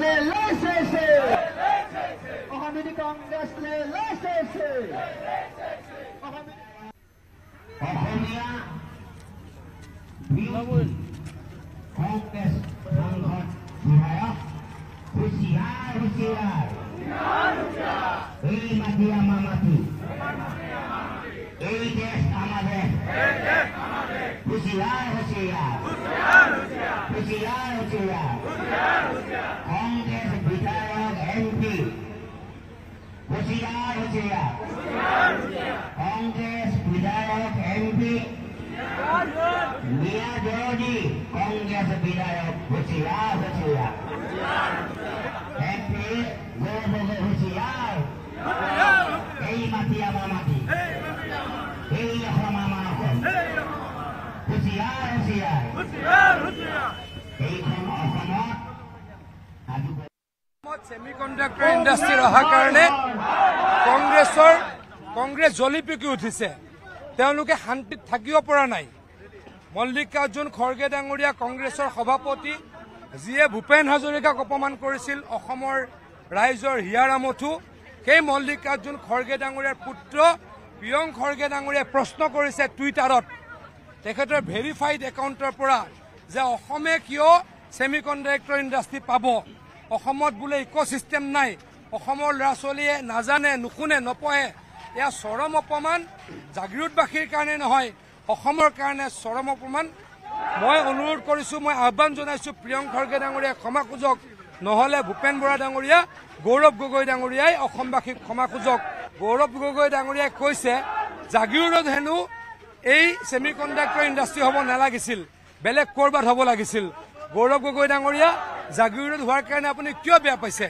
লেলাইছে আওয়ামী কংগ্রেস লেলাইছে অসমীয়া manusia. Kongres Bidayok MP. Mia Jodi, Kongres Bidayok Usia Usia. MP, Gobo Usia. Hei mati ya mati. Hei ya sama mana kon. Usia Usia. Usia Usia. Hei sama sama. Semiconductor industry ro ha karne কংগ্ৰেছৰ কংগ্ৰেছ জ্বলি পিকি উঠিছে তেওঁলোকে শান্তিত থাকিব পৰা নাই মল্লিকাৰ্জুন খৰ্গে ডাঙৰীয়া কংগ্ৰেছৰ সভাপতি যিয়ে ভূপেন হাজৰিকাক অপমান কৰিছিল অসমৰ ৰাইজৰ হিয়াৰাম উঠো সেই মল্লিকাৰ্জুন খৰ্গে ডাঙৰীয়াৰ পুত্ৰ প্ৰিয়ং খৰ্গে ডাঙৰীয়াই প্ৰশ্ন কৰিছে টুইটাৰত তেখেতৰ ভেৰিফাইড একাউণ্টৰ পৰা যে অসমে কিয় ছেমি কণ্ডাক্টৰ ইণ্ডাষ্ট্ৰী পাব অসমত বোলে ইক' ছিষ্টেম নাই অসমৰ ল'ৰা ছোৱালীয়ে নাজানে নুশুনে নপঢ়ে এয়া চৰম অপমান জাগৃতবাসীৰ কাৰণে নহয় অসমৰ কাৰণে চৰম অপমান মই অনুৰোধ কৰিছোঁ মই আহ্বান জনাইছোঁ প্ৰিয়ংক খৰ্গে ডাঙৰীয়াই ক্ষমা খোজক নহ'লে ভূপেন বৰা ডাঙৰীয়া গৌৰৱ গগৈ ডাঙৰীয়াই অসমবাসীক ক্ষমা খোজক গৌৰৱ গগৈ ডাঙৰীয়াই কৈছে জাগিৰোদত হেনো এই ছেমি কণ্ডাক্টৰ ইণ্ডাষ্ট্ৰী হ'ব নালাগিছিল বেলেগ ক'ৰবাত হ'ব লাগিছিল গৌৰৱ গগৈ ডাঙৰীয়া জাগিৰোদত হোৱাৰ কাৰণে আপুনি কিয় বেয়া পাইছে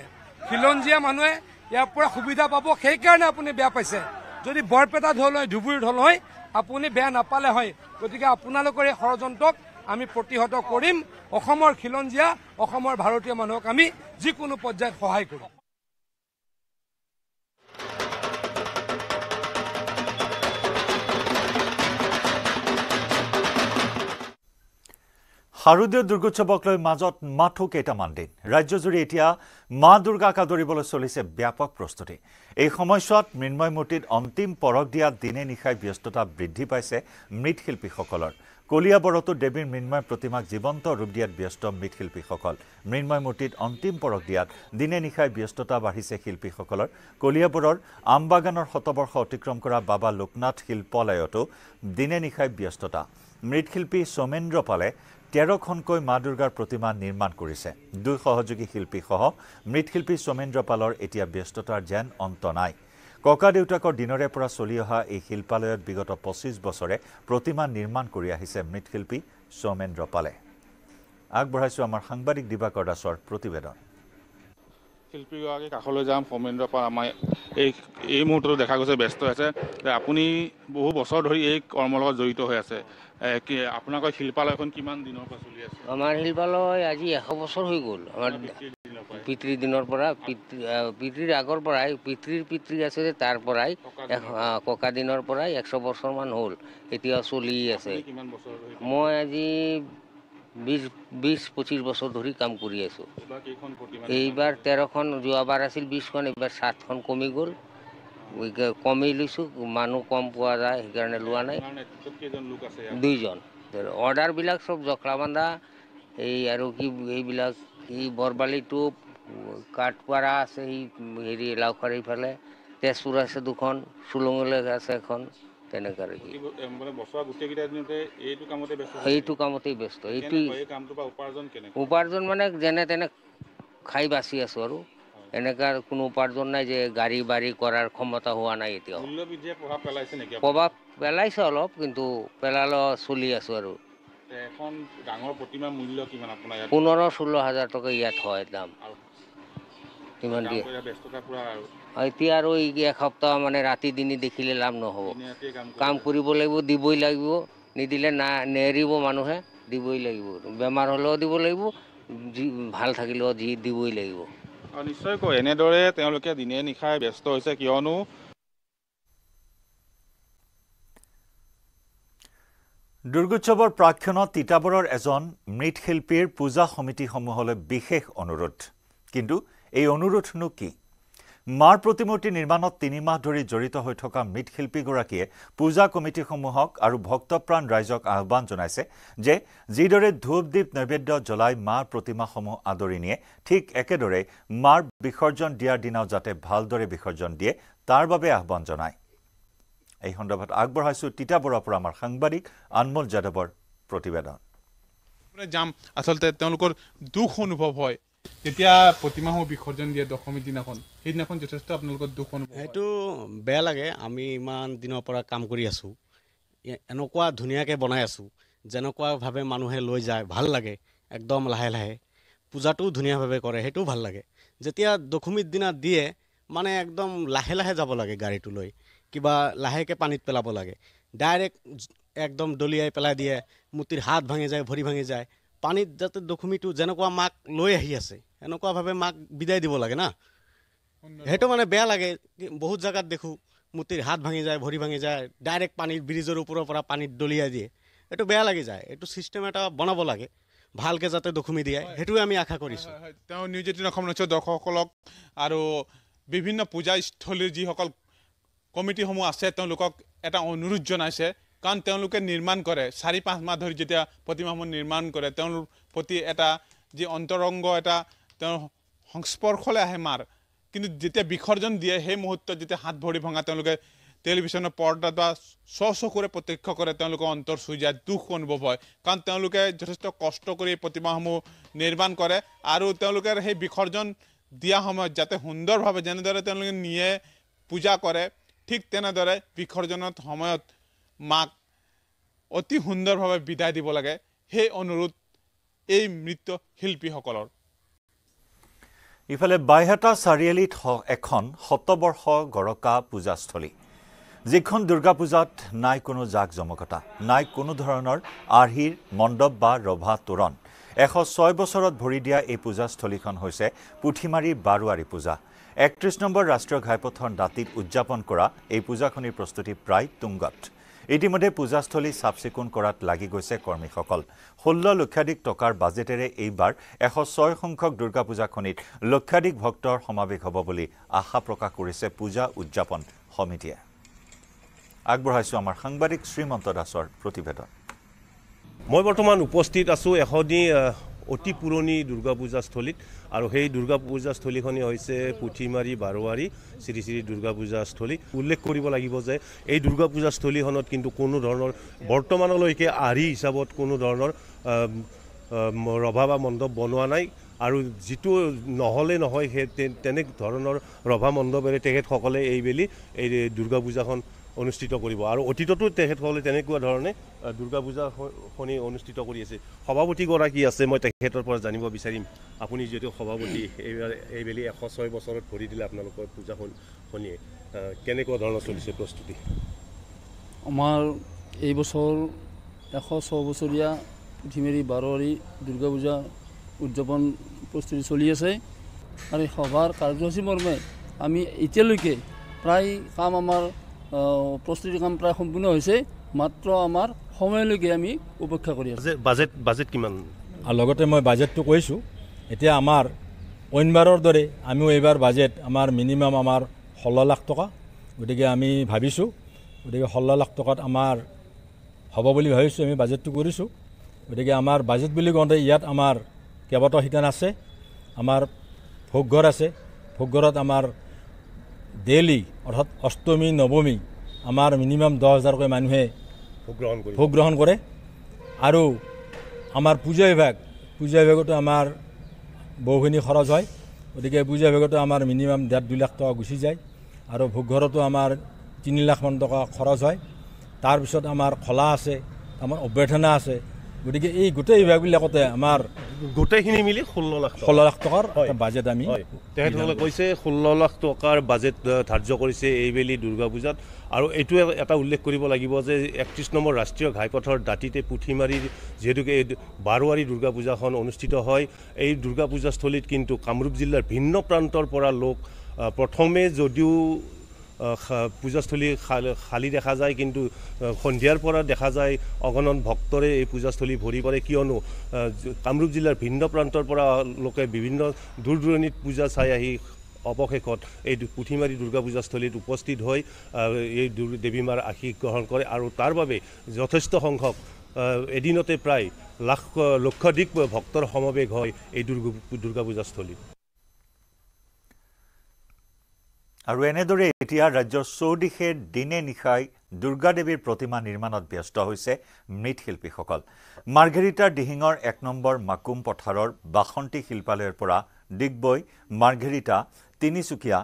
খিলঞ্জীয়া মানুহে ইয়াৰ পৰা সুবিধা পাব সেইকাৰণে আপুনি বেয়া পাইছে যদি বৰপেটা ঢোল হয় ধুবুৰী ঢোল হয় আপুনি বেয়া নাপালে হয় গতিকে আপোনালোকৰ এই ষড়যন্ত্ৰক আমি প্ৰতিহত কৰিম অসমৰ খিলঞ্জীয়া অসমৰ ভাৰতীয় মানুহক আমি যিকোনো পৰ্যায়ত সহায় কৰোঁ শাৰদীয় দুৰ্গোৎসৱক লৈ মাজত মাথো কেইটামান দিন ৰাজ্যজুৰি এতিয়া মা দুৰ্গাক আদৰিবলৈ চলিছে ব্যাপক প্ৰস্তুতি এই সময়ছোৱাত মৃন্ময়মূৰ্তিত অন্তিম পৰক দিয়া দিনে নিশাই ব্যস্ততা বৃদ্ধি পাইছে মৃৎশিল্পীসকলৰ কলিয়াবৰতো দেৱীৰ মৃন্ময় প্ৰতিমাক জীৱন্ত ৰূপ দিয়াত ব্যস্ত মৃৎশিল্পীসকল মৃন্ময়মূৰ্তিত অন্তিম পৰক দিয়াত দিনে নিশাই ব্যস্ততা বাঢ়িছে শিল্পীসকলৰ কলিয়াবৰৰ আমবাগানৰ শতবৰ্ষ অতিক্ৰম কৰা বাবা লোকনাথ শিল্পালয়তো দিনে নিশাই ব্যস্ততা মৃৎশিল্পী সোমেন্দ্ৰ পালে তেৰখনকৈ মা দুৰ্গাৰ প্ৰতিমা নিৰ্মাণ কৰিছে দুই সহযোগী শিল্পীসহ মৃৎশিল্পী সোমেন্দ্ৰ পালৰ এতিয়া ব্যস্ততাৰ যেন অন্ত নাই ককা দেউতাকৰ দিনৰে পৰা চলি অহা এই শিল্পালয়ত বিগত পঁচিছ বছৰে প্ৰতিমা নিৰ্মাণ কৰি আহিছে মৃৎশিল্পী সোমেন্দ্ৰ পালে আগবঢ়াইছোঁ আমাৰ সাংবাদিক দিবাকৰ দাসৰ প্ৰতিবেদন শিল্পীগৰাকী কাষলৈ যাম সৌমেন্দ্ৰ পাল আমাৰ এই এই মুহূৰ্তটো দেখা গৈছে ব্যস্ত হৈছে যে আপুনি বহু বছৰ ধৰি এই কৰ্মৰ লগত জড়িত হৈ আছে আপোনালোকৰ শিল্পালয়খন কিমান দিনৰ পৰা চলি আছে আমাৰ শিল্পালয় আজি এশ বছৰ হৈ গ'ল আমাৰ পিতৃ দিনৰ পৰা পিতৃ পিতৃৰ আগৰ পৰাই পিতৃৰ পিতৃ আছে যে তাৰ পৰাই ককা দিনৰ পৰাই একশ বছৰমান হ'ল এতিয়াও চলি আছে মই আজি বিছ বিছ পঁচিছ বছৰ ধৰি কাম কৰি আছোঁ এইবাৰ তেৰখন যোৱাবাৰ আছিল বিছখন এইবাৰ সাতখন কমি গ'ল কমি লৈছোঁ মানুহ কম পোৱা যায় সেইকাৰণে লোৱা নাই দুইজন অৰ্ডাৰবিলাক চব জখলা বান্ধা এই আৰু কি এইবিলাক এই বৰবালি টোপ কাঠপাৰা আছে সেই হেৰি লাওখাৰ এইফালে তেজপুৰ আছে দুখন চুলঙলৈ আছে এখন তেনেকুৱা এইটো কামতেই ব্যস্ত উপাৰ্জন মানে যেনে তেনে খাই বাচি আছোঁ আৰু এনেকুৱা কোনো উপাৰ্জন নাই যে গাড়ী বাৰী কৰাৰ ক্ষমতা হোৱা নাই এতিয়াও প্ৰভাৱ পেলাইছে অলপ কিন্তু পেলালে চলি আছোঁ আৰু পোন্ধৰ ষোল্ল হাজাৰ টকা ইয়াত হয় দাম কিমান দিয়ে এতিয়া আৰু এই এসপ্তাহ মানে ৰাতি দিনে দেখিলে লাভ নহ'ব কাম কৰিব লাগিব দিবই লাগিব নিদিলে না নেৰিব মানুহে দিবই লাগিব বেমাৰ হ'লেও দিব লাগিব যি ভাল থাকিলেও যি দিবই লাগিব নিশ্চয়কৈ এনেদৰে তেওঁলোকে দিনে নিশাই ব্যস্ত হৈছে কিয়নো দুৰ্গোৎসৱৰ প্ৰাক্ষণত তিতাবৰৰ এজন মৃৎশিল্পীৰ পূজা সমিতিসমূহলৈ বিশেষ অনুৰোধ কিন্তু এই অনুৰোধনো কি মাৰ প্ৰতিমূৰ্তি নিৰ্মাণত তিনি মাহ ধৰি জড়িত হৈ থকা মৃৎশিল্পীগৰাকীয়ে পূজা কমিটিসমূহক আৰু ভক্তপ্ৰাণ ৰাইজক আহান জনাইছে যে যিদৰে ধূপ দ্বীপ নৈবেদ্য জ্বলাই মাৰ প্ৰতিমাসমূহ আদৰি নিয়ে ঠিক একেদৰে মাৰ বিসৰ্জন দিয়াৰ দিনাও যাতে ভালদৰে বিসৰ্জন দিয়ে তাৰ বাবে আহান জনায় এই সন্দৰ্ভত আগবঢ়াইছো তিতা পৰা আমাৰ সাংবাদিক আনমল যাদৱৰ প্ৰতিবেদন যাম আচলতে তেওঁলোকৰ দুখ অনুভৱ হয় তেতিয়া প্ৰতি মাহো বিসৰ্জন দিয়ে দশমীৰ দিনাখন সেইদিনাখন যথেষ্ট আপোনালোকৰ দুখ অনুভৱ সেইটো বেয়া লাগে আমি ইমান দিনৰ পৰা কাম কৰি আছোঁ এনেকুৱা ধুনীয়াকৈ বনাই আছোঁ যেনেকুৱাভাৱে মানুহে লৈ যায় ভাল লাগে একদম লাহে লাহে পূজাটোও ধুনীয়াভাৱে কৰে সেইটোও ভাল লাগে যেতিয়া দশমীৰ দিনা দিয়ে মানে একদম লাহে লাহে যাব লাগে গাড়ীটো লৈ কিবা লাহেকৈ পানীত পেলাব লাগে ডাইৰেক্ট একদম দলিয়াই পেলাই দিয়ে মূৰ্তিৰ হাত ভাঙি যায় ভৰি ভাঙি যায় পানীত যাতে দশমীটো যেনেকুৱা মাক লৈ আহি আছে সেনেকুৱাভাৱে মাক বিদায় দিব লাগে না সেইটো মানে বেয়া লাগে বহুত জেগাত দেখোঁ মূৰ্তিৰ হাত ভাঙি যায় ভৰি ভাঙি যায় ডাইৰেক্ট পানী ব্ৰিজৰ ওপৰৰ পৰা পানীত দলিয়াই দিয়ে এইটো বেয়া লাগি যায় এইটো ছিষ্টেম এটা বনাব লাগে ভালকৈ যাতে দশমী দিয়ে সেইটোৱে আমি আশা কৰিছোঁ তেওঁ নিউজ এইটিন অসম নিশ্চয় দৰ্শকসকলক আৰু বিভিন্ন পূজাস্থলীৰ যিসকল কমিটিসমূহ আছে তেওঁলোকক এটা অনুৰোধ জনাইছে কাৰণ তেওঁলোকে নিৰ্মাণ কৰে চাৰি পাঁচ মাহ ধৰি যেতিয়া প্ৰতিমাসমূহ নিৰ্মাণ কৰে তেওঁৰ প্ৰতি এটা যি অন্তৰংগ এটা তেওঁ সংস্পৰ্শলৈ আহে মাৰ কিন্তু যেতিয়া বিসৰ্জন দিয়ে সেই মুহূৰ্তত যেতিয়া হাত ভৰি ভঙা তেওঁলোকে টেলিভিশ্যনৰ পৰ্দাত বা চকুৰে প্ৰত্যক্ষ কৰে তেওঁলোকৰ অন্তৰ চুই যায় দুখ অনুভৱ হয় কাৰণ তেওঁলোকে যথেষ্ট কষ্ট কৰি এই প্ৰতিমাসমূহ নিৰ্মাণ কৰে আৰু তেওঁলোকে সেই বিসৰ্জন দিয়া সময়ত যাতে সুন্দৰভাৱে যেনেদৰে তেওঁলোকে নিয়ে পূজা কৰে ঠিক তেনেদৰে বিসৰ্জনৰ সময়ত মাক অতি সুন্দৰভাৱে বিদায় দিব লাগে সেই অনুৰোধ এই মৃত্যুশিল্পীসকলৰ ইফালে বাইহাটা চাৰিআলিত এখন শতবৰ্ষ গৰকা পূজাস্থলী যিখন দুৰ্গা পূজাত নাই কোনো জাক জমকতা নাই কোনো ধৰণৰ আৰ্হিৰ মণ্ডপ বা ৰভা তোৰণ এশ ছয় বছৰত ভৰি দিয়া এই পূজাস্থলীখন হৈছে পুথিমাৰী বাৰোৱাৰী পূজা একত্ৰিছ নম্বৰ ৰাষ্ট্ৰীয় ঘাইপথৰ দাঁতিত উদযাপন কৰা এই পূজাখনিৰ প্ৰস্তুতি প্ৰায় তুংগত ইতিমধ্যে পূজাস্থলী চাফ চিকুণ কৰাত লাগি গৈছে কৰ্মীসকল ষোল্ল লক্ষাধিক টকাৰ বাজেটেৰে এইবাৰ এশ ছয় সংখ্যক দুৰ্গা পূজাখনিত লক্ষাধিক ভক্তৰ সমাৱেশ হ'ব বুলি আশা প্ৰকাশ কৰিছে পূজা উদযাপন সমিতিয়ে আগবঢ়াইছো আমাৰ সাংবাদিক শ্ৰীমন্ত দাসৰ প্ৰতিবেদন মই বৰ্তমান উপস্থিত আছোঁ এশ অতি পুৰণি দুৰ্গা পূজাস্থলীত আৰু সেই দুৰ্গা পূজাস্থলীখনেই হৈছে পুথিমাৰী বাৰোৱাৰী শ্ৰী শ্ৰী দুৰ্গা পূজা স্থলী উল্লেখ কৰিব লাগিব যে এই দুৰ্গা পূজাস্থলীখনত কিন্তু কোনো ধৰণৰ বৰ্তমানলৈকে আৰি হিচাপত কোনো ধৰণৰ ৰভা বা মণ্ডপ বনোৱা নাই আৰু যিটো নহ'লে নহয় সেই তেনে ধৰণৰ ৰভা মণ্ডপেৰে তেখেতসকলে এইবেলি এই দুৰ্গা পূজাখন অনুষ্ঠিত কৰিব আৰু অতীততো তেখেতসকলে তেনেকুৱা ধৰণে দুৰ্গা পূজা শনি অনুষ্ঠিত কৰি আছে সভাপতিগৰাকী আছে মই তেখেতৰ পৰা জানিব বিচাৰিম আপুনি যিহেতু সভাপতি এইবাৰ এইবেলি এশ ছয় বছৰত ভৰি দিলে আপোনালোকৰ পূজা শনিয়ে কেনেকুৱা ধৰণৰ চলিছে প্ৰস্তুতি আমাৰ এই বছৰ এশ ছবছৰীয়া পুথিমেৰী বাৰোৱাৰী দুৰ্গা পূজা উদযাপন প্ৰস্তুতি চলি আছে আৰু সভাৰ কাৰ্যসূচী মৰ্মে আমি এতিয়ালৈকে প্ৰায় কাম আমাৰ প্ৰস্তুতি কাম প্ৰায় সম্পূৰ্ণ হৈছে মাত্ৰ আমাৰ সময়লৈকে আমি উপেক্ষা কৰি আছোঁ বাজেট বাজেট কিমান আৰু লগতে মই বাজেটটো কৈছোঁ এতিয়া আমাৰ অইনবাৰৰ দৰে আমিও এইবাৰ বাজেট আমাৰ মিনিমাম আমাৰ ষোল্ল লাখ টকা গতিকে আমি ভাবিছোঁ গতিকে ষোল্ল লাখ টকাত আমাৰ হ'ব বুলি ভাবিছোঁ আমি বাজেটটো কৰিছোঁ গতিকে আমাৰ বাজেট বুলি কওঁতে ইয়াত আমাৰ কেইবাটাও শিতান আছে আমাৰ ভোগঘৰ আছে ভোগঘৰত আমাৰ ডেইলি অৰ্থাৎ অষ্টমী নৱমী আমাৰ মিনিমাম দহ হাজাৰকৈ মানুহে ভোগ্ৰহণ কৰে ভোগগ্ৰহণ কৰে আৰু আমাৰ পূজা বিভাগ পূজা বিভাগতো আমাৰ বহুখিনি খৰচ হয় গতিকে পূজা বিভাগতো আমাৰ মিনিমাম ডেৰ দুই লাখ টকা গুচি যায় আৰু ভোগঘৰতো আমাৰ তিনি লাখমান টকা খৰচ হয় তাৰপিছত আমাৰ খলা আছে আমাৰ অভ্যৰ্থনা আছে গতিকে এই গোটেই বিভাগবিলাকতে আমাৰ গোটেইখিনি মিলি ষোল্ল লাখ ষোল্ল লাখ টকাৰ বাজেট আমি তেখেতসকলে কৈছে ষোল্ল লাখ টকাৰ বাজেট ধাৰ্য কৰিছে এইবেলি দুৰ্গা পূজাত আৰু এইটো এটা উল্লেখ কৰিব লাগিব যে একত্ৰিছ নম্বৰ ৰাষ্ট্ৰীয় ঘাইপথৰ দাঁতিতে পুথিমাৰীৰ যিহেতুকে এই বাৰোৱাৰী দুৰ্গা পূজাখন অনুষ্ঠিত হয় এই দুৰ্গা পূজাস্থলীত কিন্তু কামৰূপ জিলাৰ ভিন্ন প্ৰান্তৰ পৰা লোক প্ৰথমে যদিও পূজাস্থলী খালী খালী দেখা যায় কিন্তু সন্ধিয়াৰ পৰা দেখা যায় অগণন ভক্তৰে এই পূজাস্থলী ভৰি পৰে কিয়নো কামৰূপ জিলাৰ ভিন্ন প্ৰান্তৰ পৰা লোকে বিভিন্ন দূৰ দূৰণিত পূজা চাই আহি অৱশেষত এই পুথিমাৰী দুৰ্গা পূজাস্থলীত উপস্থিত হৈ এই দেৱীমাৰ আশীষ গ্ৰহণ কৰে আৰু তাৰ বাবে যথেষ্ট সংখ্যক এদিনতে প্ৰায় লাখ লক্ষাধিক ভক্তৰ সমাৱেশ হয় এই দুৰ্গ দুৰ্গা পূজাস্থলীত আৰু এনেদৰে এতিয়া ৰাজ্যৰ চৌদিশে দিনে নিশাই দুৰ্গা দেৱীৰ প্ৰতিমা নিৰ্মাণত ব্যস্ত হৈছে মৃৎশিল্পীসকল মাৰ্ঘেৰিটাৰ দিহিঙৰ এক নম্বৰ মাকুম পথাৰৰ বাসন্তী শিল্পালয়ৰ পৰা ডিগবৈ মাৰ্ঘেৰিটা তিনিচুকীয়া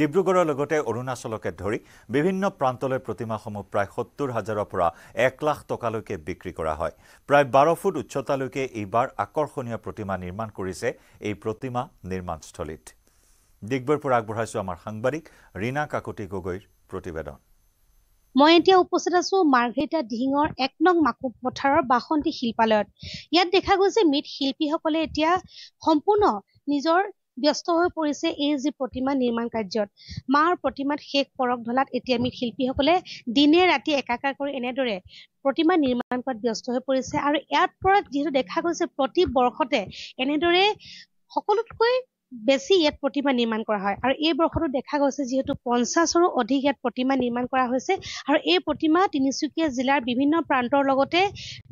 ডিব্ৰুগড়ৰ লগতে অৰুণাচলকে ধৰি বিভিন্ন প্ৰান্তলৈ প্ৰতিমাসমূহ প্ৰায় সত্তৰ হাজাৰৰ পৰা এক লাখ টকালৈকে বিক্ৰী কৰা হয় প্ৰায় বাৰ ফুট উচ্চতালৈকে এইবাৰ আকৰ্ষণীয় প্ৰতিমা নিৰ্মাণ কৰিছে এই প্ৰতিমা নিৰ্মাণস্থলীত ডিগবৈৰ পৰা আমাৰ সাংবাদিক ৰীণা কাকতি গগৈৰ প্ৰতিবেদন মই এতিয়া উপস্থিত আছো মাৰ্ঘেৰিটা ডিহিঙৰ এক নং মাকু পথাৰৰ বাসন্তী শিল্পালয়ত ইয়াত দেখা গৈছে মৃত শিল্পীসকলে এতিয়া সম্পূৰ্ণ নিজৰ ব্যস্ত হৈ পৰিছে এই যি প্ৰতিমা নিৰ্মাণ কাৰ্যত মাৰ প্ৰতিমাত শেষ পৰক ঢলাত এতিয়া মৃত শিল্পীসকলে দিনে ৰাতি একাকাৰ কৰি এনেদৰে প্ৰতিমা নিৰ্মাণ কৰাত ব্যস্ত হৈ পৰিছে আৰু ইয়াৰ পৰা যিহেতু দেখা গৈছে প্ৰতি বৰ্ষতে এনেদৰে সকলোতকৈ বেছি ইয়াত প্ৰতিমা নিৰ্মাণ কৰা হয় আৰু এই বৰ্ষতো দেখা গৈছে যিহেতু পঞ্চাছৰো অধিক ইয়াত প্ৰতিমা নিৰ্মাণ কৰা হৈছে আৰু এই প্ৰতিমা তিনিচুকীয়া জিলাৰ বিভিন্ন প্ৰান্তৰ লগতে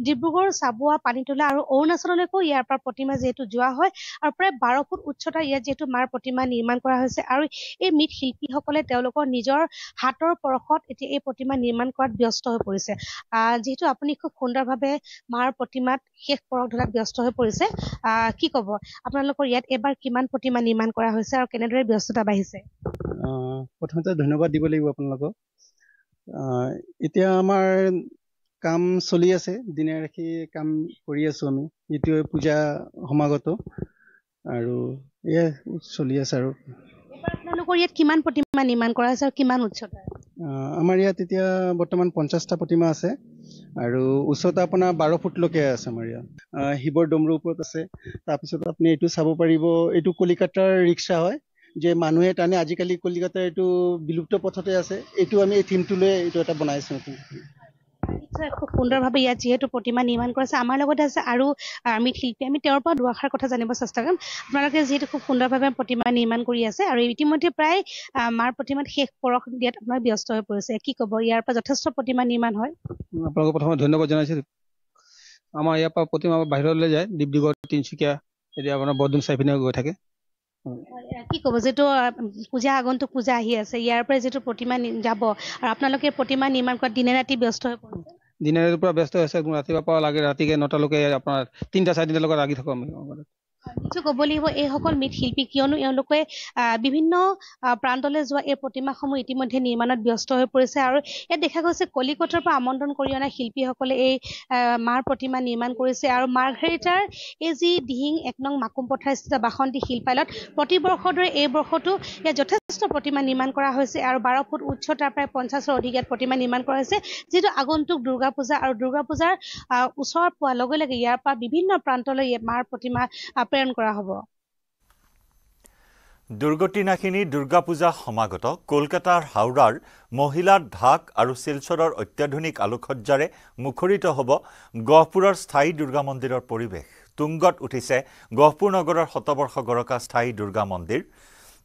ডিব্ৰুগড় চাবুৱা পানীতোলা আৰু অৰুণাচললৈকো ইয়াৰ পৰা প্ৰতিমা যিহেতু যোৱা হয় আৰু প্ৰায় বাৰ ফুট উচ্চতাৰ ইয়াত যিহেতু মাৰ প্ৰতিমা নিৰ্মাণ কৰা হৈছে আৰু এই মৃত শিল্পীসকলে তেওঁলোকৰ নিজৰ হাতৰ পৰশত এতিয়া এই প্ৰতিমা নিৰ্মাণ কৰাত ব্যস্ত হৈ পৰিছে আহ যিহেতু আপুনি খুব সুন্দৰভাৱে মাৰ প্ৰতিমাত শেষ পৰশ ধৰাত ব্যস্ত হৈ পৰিছে আহ কি ক'ব আপোনালোকৰ ইয়াত এবাৰ কিমান প্ৰতিমা নিৰ্মাণ কৰা হৈছে আৰু কেনেদৰে ব্যস্ততা বাঢ়িছে প্ৰথমতে ধন্যবাদ দিব লাগিব আপোনালোকক এতিয়া আমাৰ কাম চলি আছে দিনে ৰাখি কাম কৰি আছো আমি এতিয়া পূজা সমাগত আৰু এয়া চলি আছে আৰু আপোনালোকৰ ইয়াত কিমান প্ৰতিমা নিৰ্মাণ কৰা হৈছে আৰু কিমান উচ্চতা আমাৰ ইয়াত এতিয়া বৰ্তমান পঞ্চাছটা প্ৰতিমা আছে আৰু উচ্চতা আপোনাৰ বাৰ ফুটলৈকে আছে আমাৰ ইয়াত শিৱৰ ডমৰুৰ ওপৰত আছে তাৰপিছত আপুনি এইটো চাব পাৰিব এইটো কলিকাতাৰ ৰিক্সা হয় যে মানুহে তাৰমানে আজিকালি কলিকাতাৰ এইটো বিলুপ্ত পথতে আছে এইটো আমি এই থিমটো লৈ এইটো এটা বনাইছোঁ খুব সুন্দৰভাৱে ইয়াত যিহেতু প্ৰতিমা নিৰ্মাণ কৰিছে আমাৰ লগতে আছে আৰু আৰ্মি শিল্পী আমি তেওঁৰ পৰা দুৱাষাৰ কথা জানিব চেষ্টা কৰিম আপোনালোকে যিহেতু খুব সুন্দৰভাৱে প্ৰতিমা নিৰ্মাণ কৰি আছে আৰু ইতিমধ্যে প্ৰায় মাৰ প্ৰতিমাত শেষ পৰশ দিয়াত আপোনাৰ ব্যস্ত হৈ পৰিছে কি ক'ব ইয়াৰ পৰা যথেষ্ট প্ৰতিমা নিৰ্মাণ হয় আপোনালোকক প্ৰথমে ধন্যবাদ জনাইছো আমাৰ ইয়াৰ পৰা প্ৰতিমা বাহিৰলৈ যায় ডিব্ৰুগড় তিনিচুকীয়া এতিয়া আপোনাৰ বৰদুম চাৰিপিনে গৈ থাকে কি ক'ব যিটো পূজা আগন্তুক পূজা আহি আছে ইয়াৰ পৰা যিটো প্ৰতিমা যাব আৰু আপোনালোকে প্ৰতিমা নিৰ্মাণ কৰাত দিনে ৰাতি ব্যস্ত হৈ পৰিছে দিনে ৰাতিৰ পৰা ব্যস্ত হৈ আছে ৰাতিপুৱাৰ পৰা লাগে ৰাতিকে নটালৈকে আপোনাৰ তিনটা চাৰে তিনিটালৈকে লাগি থাকো আমি নিজে ক'ব লাগিব এইসকল শিল্পী কিয়নো এওঁলোকে বিভিন্ন প্ৰান্তলৈ যোৱা এই প্ৰতিমাসমূহ ইতিমধ্যে নিৰ্মাণত ব্যস্ত হৈ পৰিছে আৰু ইয়াত দেখা গৈছে কলিকতাৰ পৰা আমন্ত্ৰণ কৰি অনা শিল্পীসকলে এই মাৰ প্ৰতিমা নিৰ্মাণ কৰিছে আৰু মাৰ্ঘেৰিটাৰ এই যি দিহিং এক নং মাকুম পথাৰ স্থিত বাসন্তী শিল্পালয়ত বৰ্ষৰ দৰে এই বৰ্ষটো ইয়াত যথেষ্ট যথেষ্ট প্ৰতিমা নিৰ্মাণ কৰা হৈছে আৰু বাৰ ফুট উচ্চতাৰ প্ৰায় পঞ্চাছৰ অধিক ইয়াত প্ৰতিমা নিৰ্মাণ কৰা হৈছে যিটো আগন্তুক দুৰ্গা পূজা আৰু দুৰ্গা পূজাৰ ওচৰ পোৱাৰ লগে লগে ইয়াৰ পৰা বিভিন্ন প্ৰান্তলৈ মাৰ প্ৰতিমা প্ৰেৰণ কৰা হ'ব দুৰ্গতিনাশিনী দুৰ্গা পূজা সমাগত কলকাতাৰ হাওৰাৰ মহিলাৰ ঢাক আৰু শিলচৰৰ অত্যাধুনিক আলোকসজ্জাৰে মুখৰিত হ'ব গহপুৰৰ স্থায়ী দুৰ্গা মন্দিৰৰ পৰিৱেশ তুংগত উঠিছে গহপুৰ নগৰৰ শতবৰ্ষ গৰকা স্থায়ী দুৰ্গা মন্দিৰ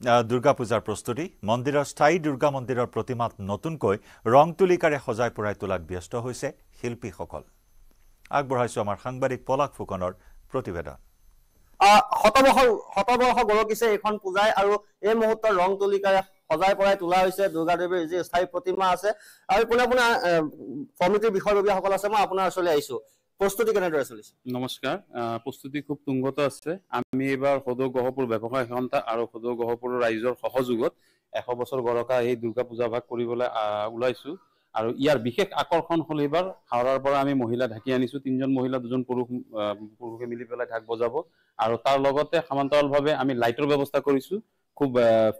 দুৰ্গা পূজাৰ প্ৰস্তুতি মন্দিৰৰ স্থায়ী দুৰ্গা মন্দিৰৰ প্ৰতিমাত নতুনকৈ ৰং তুলিকাৰে সজাই পৰাই তোলাত ব্যস্ত হৈছে শিল্পীসকল আগবঢ়াইছো আমাৰ সাংবাদিক পলাক ফুকনৰ প্ৰতিবেদন শতবৰ্ষ গৰকিছে এইখন পূজাই আৰু এই মুহূৰ্তত ৰং তুলিকাৰে সজাই পৰাই তোলা হৈছে দুৰ্গা দেৱীৰ যি স্থায়ী প্ৰতিমা আছে আৰু কোনে কোনে কমিটিৰ বিষয়ববীয়াসকল আছে মই আপোনাৰ ওচৰলৈ আহিছো প্ৰস্তুতি কেনেদৰে চলিছে নমস্কাৰ প্ৰস্তুতি খুব তুংগত আছে আমি এইবাৰ সদৌ গহপুৰ ব্যৱসায় সন্থা আৰু সদৌ গহপুৰ ৰাইজৰ সহযোগত এশ বছৰ গৰকা এই দুৰ্গা পূজা ভাগ কৰিবলৈ ওলাইছো আৰু ইয়াৰ বিশেষ আকৰ্ষণ হল এইবাৰ হাওৰাৰ পৰা আমি মহিলা ঢাকি আনিছো তিনিজন মহিলা দুজন পুৰুষ পুৰুষে মিলি পেলাই ঢাক বজাব আৰু তাৰ লগতে সমান্তৰালভাৱে আমি লাইটৰ ব্যৱস্থা কৰিছো খুব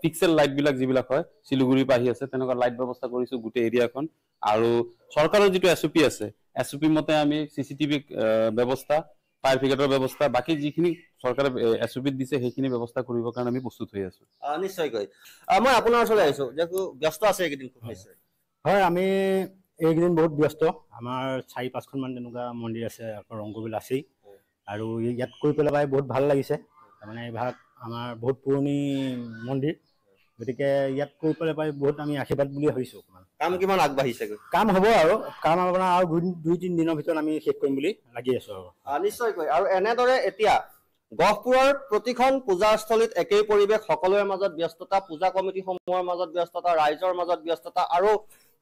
ফিক্সেল লাইট বিলাক যিবিলাক হয় শিলিগুৰিৰ পাহি আছে তেনেকুৱা লাইট ব্যৱস্থা কৰিছো গোটেই এৰিয়াখন আৰু চৰকাৰৰ যিটো এছ অ পি আছে এছ পি মতে আমি চি চি টিভি ব্যৱস্থা ফায়াৰ ব্যৱস্থা বাকী যিখিনি চৰকাৰে এছ অ' পিত দিছে সেইখিনি ব্যৱস্থা কৰিবৰ কাৰণে আমি প্ৰস্তুত হৈ আছো নিশ্চয়কৈ মই আপোনাৰ ওচৰলৈ আহিছো ব্যস্ত আছে এইকেইদিন হয় আমি এইকেইদিন বহুত ব্যস্ত আমাৰ চাৰি পাঁচখনমান তেনেকুৱা মন্দিৰ আছে আকৌ ৰংগবিল আছেই আৰু ইয়াত কৰি পেলাই বহুত ভাল লাগিছে তাৰমানে এইভাগ আমাৰ বহুত পুৰণি মন্দিৰ গতিকে ইয়াত কৈ পেলাই পাই বহুত আমি আশীৰ্বাদ বুলিয়ে ভাবিছোঁ অকণমান কাম কিমান আগবাঢ়িছে কাম হ'ব আৰু কাম আপোনাৰ আৰু দুই তিনি দিনৰ ভিতৰত আমি শেষ কৰিম বুলি লাগি আছো আৰু নিশ্চয়কৈ আৰু এনেদৰে এতিয়া গহপুৰৰ প্ৰতিখন পূজাস্থলীত একেই পৰিৱেশ সকলোৰে মাজত ব্যস্ততা পূজা কমিটিসমূহৰ মাজত ব্যস্ততা ৰাইজৰ মাজত ব্যস্ততা আৰু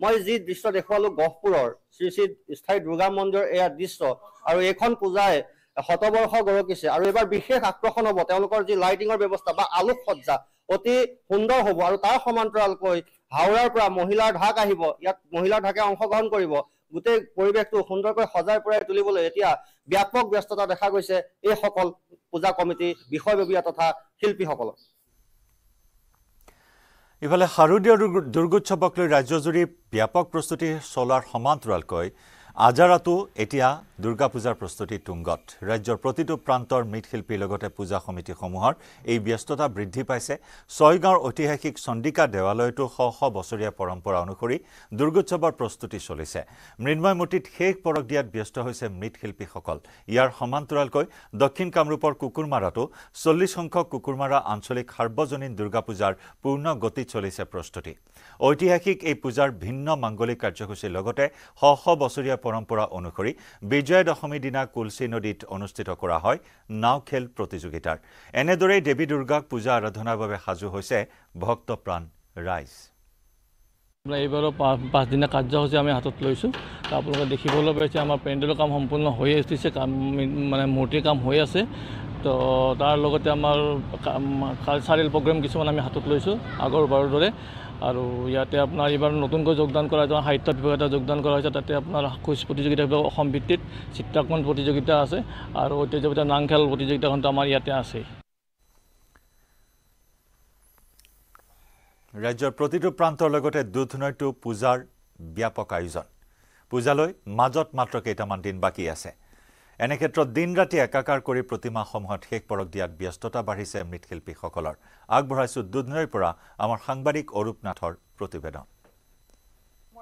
মই যি দৃশ্য দেখুৱালোঁ গহপুৰৰ শ্ৰী শ্ৰী স্থায়ী দুৰ্গা মন্দিৰৰ এয়া দৃশ্য আৰু এইখন পূজাই শতবৰ্ষ গৰকিছে আৰু এবাৰ বিশেষ আকৰ্ষণ হ'ব তেওঁলোকৰ যি লাইটিঙৰ ব্যৱস্থা বা আলোক সজ্জা অতি সুন্দৰ হ'ব আৰু তাৰ সমান্তৰালকৈ হাওৰাৰ পৰা মহিলাৰ ঢাক আহিব ইয়াত মহিলাৰ ঢাকে অংশগ্ৰহণ কৰিব গোটেই পৰিৱেশটো সুন্দৰকৈ সজাই পৰাই তুলিবলৈ এতিয়া ব্যাপক ব্যস্ততা দেখা গৈছে এইসকল পূজা কমিটি বিষয়ববীয়া তথা শিল্পীসকলক ইফালে শাৰদীয় দুৰ্গোৎসৱক লৈ ৰাজ্যজুৰি ব্যাপক প্ৰস্তুতি চলাৰ সমান্তৰালকৈ আজাৰাতো এতিয়া দুৰ্গা পূজাৰ প্ৰস্তুতি তুংগত ৰাজ্যৰ প্ৰতিটো প্ৰান্তৰ মৃৎশিল্পীৰ লগতে পূজা সমিতিসমূহৰ এই ব্যস্ততা বৃদ্ধি পাইছে ছয়গাঁৱৰ ঐতিহাসিক চন্দিকা দেৱালয়তো শ শ বছৰীয়া পৰম্পৰা অনুসৰি দুৰ্গোৎসৱৰ প্ৰস্তুতি চলিছে মৃন্ময়মূৰ্তিত শেষ পৰক দিয়াত ব্যস্ত হৈছে মৃৎশিল্পীসকল ইয়াৰ সমান্তৰালকৈ দক্ষিণ কামৰূপৰ কুকুৰমাৰাতো চল্লিছ সংখ্যক কুকুৰমাৰা আঞ্চলিক সাৰ্বজনীন দুৰ্গা পূজাৰ পূৰ্ণ গতিত চলিছে প্ৰস্তুতি ঐতিহাসিক এই পূজাৰ ভিন্ন মাংগলিক কাৰ্যসূচীৰ লগতে শ শ বছৰীয়া পৰম্পৰা অনুসৰি বিজয় দশমীৰ দিনা কুলসি নদীত অনুষ্ঠিত কৰা হয় নাও খেল প্ৰতিযোগিতাৰ এনেদৰে দেৱী দুৰ্গাক পূজা আৰাধনাৰ বাবে সাজু হয়েছে ভক্তপ্ৰাণ ৰাইজ আমৰা এইবাৰও পাঁচদিনেৰ কাৰ্যসূচী আমি হাতত লৈছোঁ আপোনালোকে দেখিবলৈ পাইছে আমাৰ পেণ্ডেলৰ কাম সম্পূৰ্ণ হয়ে আসতেছে মানে মূৰ্তিৰ কাম হৈ আছে তো তাৰ লগতে আমাৰ কালচাৰেল প্ৰগ্ৰেম কিছুমান আমি হাতত লৈছো আগৰবাৰেৰ দৰে আৰু ইয়াতে আপোনাৰ এইবাৰ নতুনকৈ যোগদান কৰা হৈছে সাহিত্য বিভাগ এটা যোগদান কৰা হৈছে তাতে আপোনাৰ খোজ প্ৰতিযোগিতা বিভাগ অসম ভিত্তিত চিত্ৰাংকন প্ৰতিযোগিতা আছে আৰু ঐতিহ্যভিত নাংখেল প্ৰতিযোগিতাখনটো আমাৰ ইয়াতে আছে ৰাজ্যৰ প্ৰতিটো প্ৰান্তৰ লগতে দুধনৈটো পূজাৰ ব্যাপক আয়োজন পূজালৈ মাজত মাত্ৰ কেইটামান দিন বাকী আছে এনে ক্ষেত্ৰত দিন ৰাতি একাকাৰ কৰি প্ৰতিমাসমূহত শেষ পৰক দিয়াত ব্যস্ততা বাঢ়িছে মৃৎশিল্পীসকলৰ আগবঢ়াইছো দুধনৈৰ পৰা আমাৰ সাংবাদিক অৰূপ নাথৰ প্ৰতিবেদন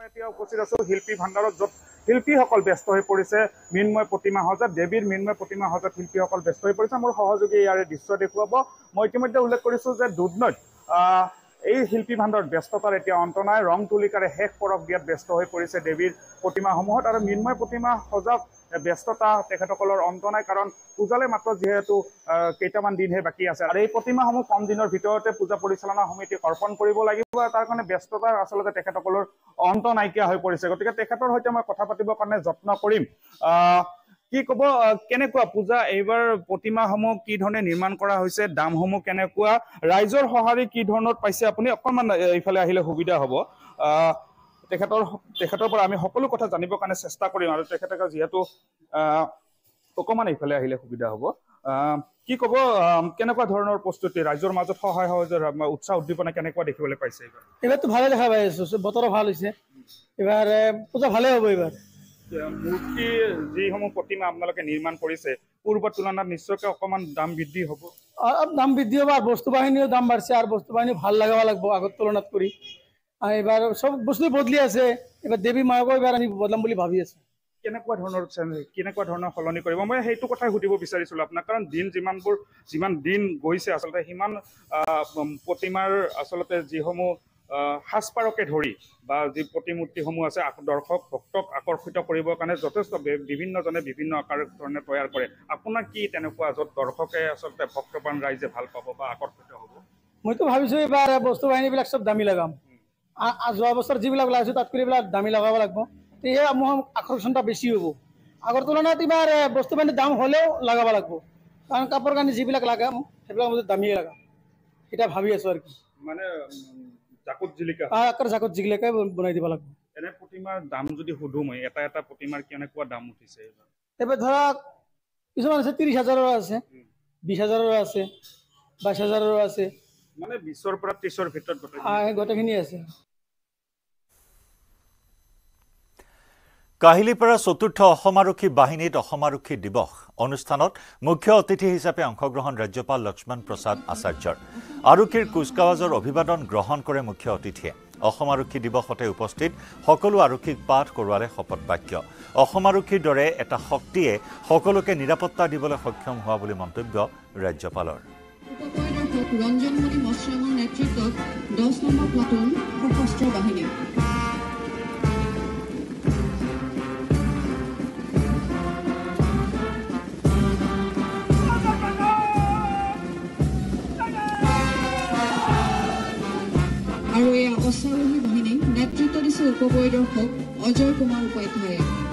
এতিয়া উপস্থিত আছো শিল্পী ভাণ্ডাৰত য'ত শিল্পীসকল ব্যস্ত হৈ পৰিছে মৃন্ময় প্ৰতিমা সজাত দেৱীৰ মৃন্ময় প্ৰতিমা সজাত শিল্পীসকল ব্যস্ত হৈ পৰিছে মোৰ সহযোগী ইয়াৰে দৃশ্য দেখুৱাব মই ইতিমধ্যে উল্লেখ কৰিছোঁ যে দুদনৈত এই শিল্পী ভাণ্ডাৰত ব্যস্ততাৰ এতিয়া অন্ত নাই ৰং তুলিকাৰে শেষ পৰক দিয়াত ব্যস্ত হৈ পৰিছে দেৱীৰ প্ৰতিমাসমূহত আৰু মৃন্ময় প্ৰতিমা সজাত ব্যস্ততা তেখেতসকলৰ অন্ত নাই কাৰণ পূজালে মাত্ৰ যিহেতু কেইটামান দিনহে বাকী আছে আৰু এই প্ৰতিমাসমূহ কম দিনৰ ভিতৰতে পূজা পৰিচালনা সমিতিক অৰ্পণ কৰিব লাগিব আৰু তাৰ কাৰণে ব্যস্ততাৰ আচলতে তেখেতসকলৰ অন্ত নাইকিয়া হৈ পৰিছে গতিকে তেখেতৰ সৈতে মই কথা পাতিবৰ কাৰণে যত্ন কৰিম কি ক'ব কেনেকুৱা পূজা এইবাৰ প্ৰতিমাসমূহ কি ধৰণে নিৰ্মাণ কৰা হৈছে দামসমূহ কেনেকুৱা ৰাইজৰ সঁহাৰি কি ধৰণত পাইছে আপুনি অকণমান এইফালে আহিলে সুবিধা হ'ব আহ তেখেতৰ তেখেতৰ পৰা আমি সকলো কথা জানিবৰ কাৰণে চেষ্টা কৰিম আৰু তেখেতে যিহেতু অকণমান এইফালে আহিলে সুবিধা হ'ব কি ক'ব কেনেকুৱা ধৰণৰ প্ৰস্তুতি ৰাইজৰ মাজত সহায় সহযোগ উৎসাহ উদ্দীপনা কেনেকুৱা দেখিবলৈ পাইছে এইবাৰ এইবাৰতো ভালে দেখা পাই আছো বতৰ ভাল হৈছে এইবাৰ পূজা ভালেই হ'ব এইবাৰ মূৰ্তি যিসমূহ প্ৰতিমা আপোনালোকে নিৰ্মাণ কৰিছে পূৰ্বৰ তুলনাত নিশ্চয়কৈ অকণমান দাম বৃদ্ধি হ'ব দাম বৃদ্ধি হ'ব আৰু বস্তু বাহিনীও দাম বাঢ়িছে আৰু বস্তু বাহিনী ভাল লগাব লাগিব আগৰ তুলনাত কৰি এইবাৰ চব বস্তুৱে বদলি আছে এবাৰ দেৱী মাকো এবাৰ আমি বদলাম বুলি ভাবি আছো কেনেকুৱা ধৰণৰ কেনেকুৱা ধৰণৰ সলনি কৰিব মই সেইটো কথাই সুধিব বিচাৰিছিলোঁ আপোনাক কাৰণ দিন যিমানবোৰ যিমান দিন গৈছে আচলতে সিমান প্ৰতিমাৰ আচলতে যিসমূহ সাজপাৰকে ধৰি বা যি প্ৰতিমূৰ্তিসমূহ আছে দৰ্শক ভক্তক আকৰ্ষিত কৰিবৰ কাৰণে যথেষ্ট বিভিন্নজনে বিভিন্ন আকাৰ ধৰণে তৈয়াৰ কৰে আপোনাৰ কি তেনেকুৱা য'ত দৰ্শকে আচলতে ভক্তপ্ৰাণ ৰাইজে ভাল পাব বা আকৰ্ষিত হ'ব মইতো ভাবিছোঁ এইবাৰ বস্তু বাহিনীবিলাক চব দামী লগাম যোৱা বছৰ যিবিলাক ওলাই আছোঁ তাতকৈ এইবিলাক দামী লগাব লাগিব সেয়েহে মোৰ আকৰ্ষণটা বেছি হ'ব আগৰ তুলনাত ইমাৰ বস্তু বাহানি দাম হ'লেও লগাব লাগিব কাৰণ কাপোৰ কানি যিবিলাক লাগে সেইবিলাক মোৰ দামীয়ে লাগে এতিয়া ভাবি আছোঁ আৰু কি মানে গোটেইখিনি আছে কাহিলিপাৰা চতুৰ্থ অসম আৰক্ষী বাহিনীত অসম আৰক্ষী দিৱস অনুষ্ঠানত মুখ্য অতিথি হিচাপে অংশগ্ৰহণ ৰাজ্যপাল লক্ষ্মণ প্ৰসাদ আচাৰ্যৰ আৰক্ষীৰ কুচকাৱাজৰ অভিবাদন গ্ৰহণ কৰে মুখ্য অতিথিয়ে অসম আৰক্ষী দিৱসতে উপস্থিত সকলো আৰক্ষীক পাঠ কৰোৱালে শপত বাক্য অসম আৰক্ষীৰ দৰে এটা শক্তিয়ে সকলোকে নিৰাপত্তা দিবলৈ সক্ষম হোৱা বুলি মন্তব্য ৰাজ্যপালৰ আৰু এই অশ্বাৰোহী বাহিনীক নেতৃত্ব দিছে উপ পৰিদৰ্শক অজয় কুমাৰ উপাধ্যায়ে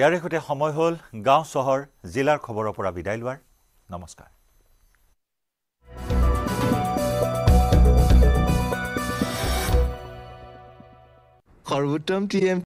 ইয়াৰে সৈতে সময় হ'ল গাঁও চহৰ জিলাৰ খবৰৰ পৰা বিদায় লোৱাৰ নমস্কাৰ সৰ্বোত্তম টি এম